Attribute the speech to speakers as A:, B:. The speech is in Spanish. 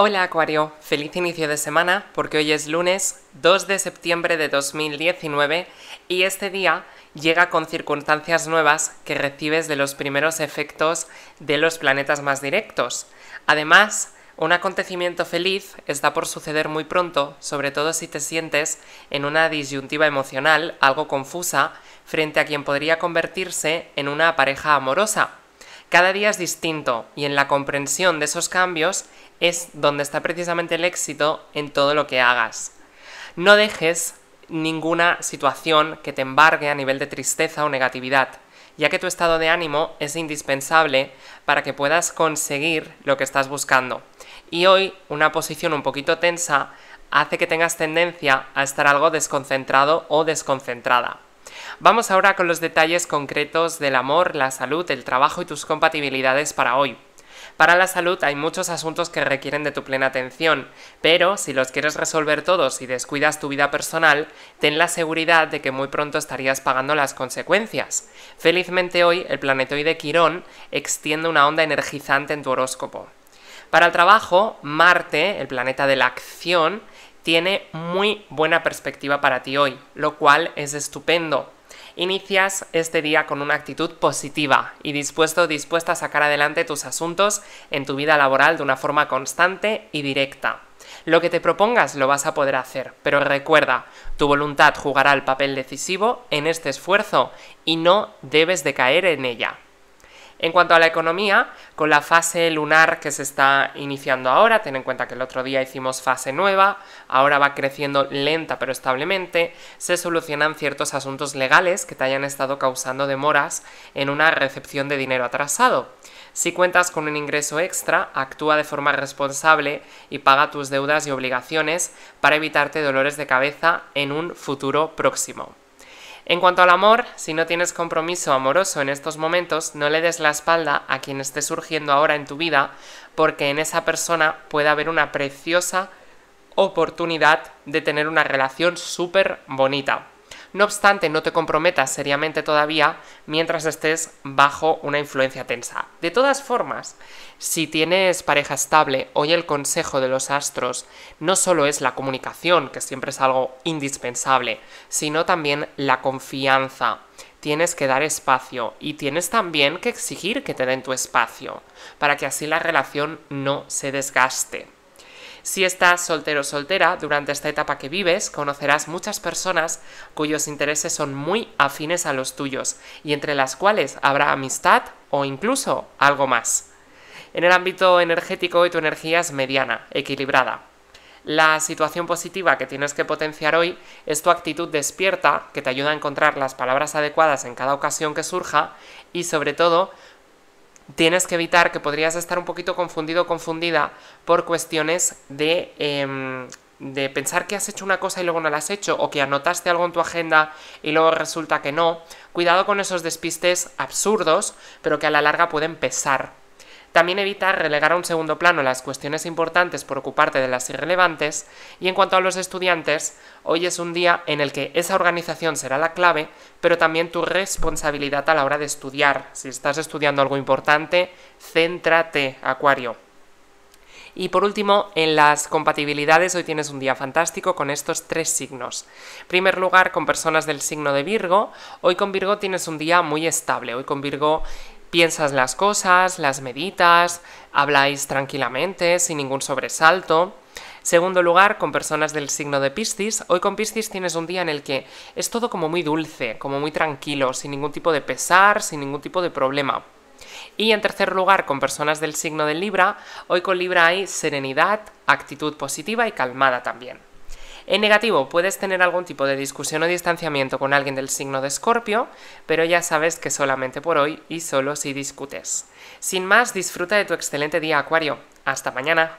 A: Hola Acuario, feliz inicio de semana porque hoy es lunes 2 de septiembre de 2019 y este día llega con circunstancias nuevas que recibes de los primeros efectos de los planetas más directos. Además, un acontecimiento feliz está por suceder muy pronto, sobre todo si te sientes en una disyuntiva emocional algo confusa frente a quien podría convertirse en una pareja amorosa. Cada día es distinto y en la comprensión de esos cambios es donde está precisamente el éxito en todo lo que hagas. No dejes ninguna situación que te embargue a nivel de tristeza o negatividad, ya que tu estado de ánimo es indispensable para que puedas conseguir lo que estás buscando. Y hoy una posición un poquito tensa hace que tengas tendencia a estar algo desconcentrado o desconcentrada. Vamos ahora con los detalles concretos del amor, la salud, el trabajo y tus compatibilidades para hoy. Para la salud hay muchos asuntos que requieren de tu plena atención, pero si los quieres resolver todos y descuidas tu vida personal, ten la seguridad de que muy pronto estarías pagando las consecuencias. Felizmente hoy el planetoide Quirón extiende una onda energizante en tu horóscopo. Para el trabajo, Marte, el planeta de la acción, tiene muy buena perspectiva para ti hoy, lo cual es estupendo Inicias este día con una actitud positiva y dispuesto dispuesta a sacar adelante tus asuntos en tu vida laboral de una forma constante y directa. Lo que te propongas lo vas a poder hacer, pero recuerda, tu voluntad jugará el papel decisivo en este esfuerzo y no debes de caer en ella. En cuanto a la economía, con la fase lunar que se está iniciando ahora, ten en cuenta que el otro día hicimos fase nueva, ahora va creciendo lenta pero establemente, se solucionan ciertos asuntos legales que te hayan estado causando demoras en una recepción de dinero atrasado. Si cuentas con un ingreso extra, actúa de forma responsable y paga tus deudas y obligaciones para evitarte dolores de cabeza en un futuro próximo. En cuanto al amor, si no tienes compromiso amoroso en estos momentos, no le des la espalda a quien esté surgiendo ahora en tu vida, porque en esa persona puede haber una preciosa oportunidad de tener una relación súper bonita. No obstante, no te comprometas seriamente todavía mientras estés bajo una influencia tensa. De todas formas, si tienes pareja estable, hoy el consejo de los astros no solo es la comunicación, que siempre es algo indispensable, sino también la confianza. Tienes que dar espacio y tienes también que exigir que te den tu espacio, para que así la relación no se desgaste. Si estás soltero o soltera, durante esta etapa que vives conocerás muchas personas cuyos intereses son muy afines a los tuyos y entre las cuales habrá amistad o incluso algo más. En el ámbito energético hoy tu energía es mediana, equilibrada. La situación positiva que tienes que potenciar hoy es tu actitud despierta que te ayuda a encontrar las palabras adecuadas en cada ocasión que surja y sobre todo tienes que evitar que podrías estar un poquito confundido o confundida por cuestiones em, de, pensar que has hecho una cosa y luego no la has hecho, o que anotaste algo en tu agenda y luego resulta que no. Cuidado con esos despistes absurdos, pero que a la larga pueden pesar también evitar relegar a un segundo plano las cuestiones importantes por ocuparte de las irrelevantes. Y en cuanto a los estudiantes, hoy es un día en el que esa organización será la clave, pero también tu responsabilidad a la hora de estudiar. Si estás estudiando algo importante, céntrate, Acuario. Y por último, en las compatibilidades, hoy tienes un día fantástico con estos tres signos. En primer lugar, con personas del signo de Virgo. Hoy con Virgo tienes un día muy estable. Hoy con Virgo Piensas las cosas, las meditas, habláis tranquilamente, sin ningún sobresalto. Segundo lugar, con personas del signo de Piscis. Hoy con Piscis tienes un día en el que es todo como muy dulce, como muy tranquilo, sin ningún tipo de pesar, sin ningún tipo de problema. Y en tercer lugar, con personas del signo de Libra, hoy con Libra hay serenidad, actitud positiva y calmada también. En negativo, puedes tener algún tipo de discusión o distanciamiento con alguien del signo de Escorpio, pero ya sabes que solamente por hoy y solo si discutes. Sin más, disfruta de tu excelente día, Acuario. Hasta mañana.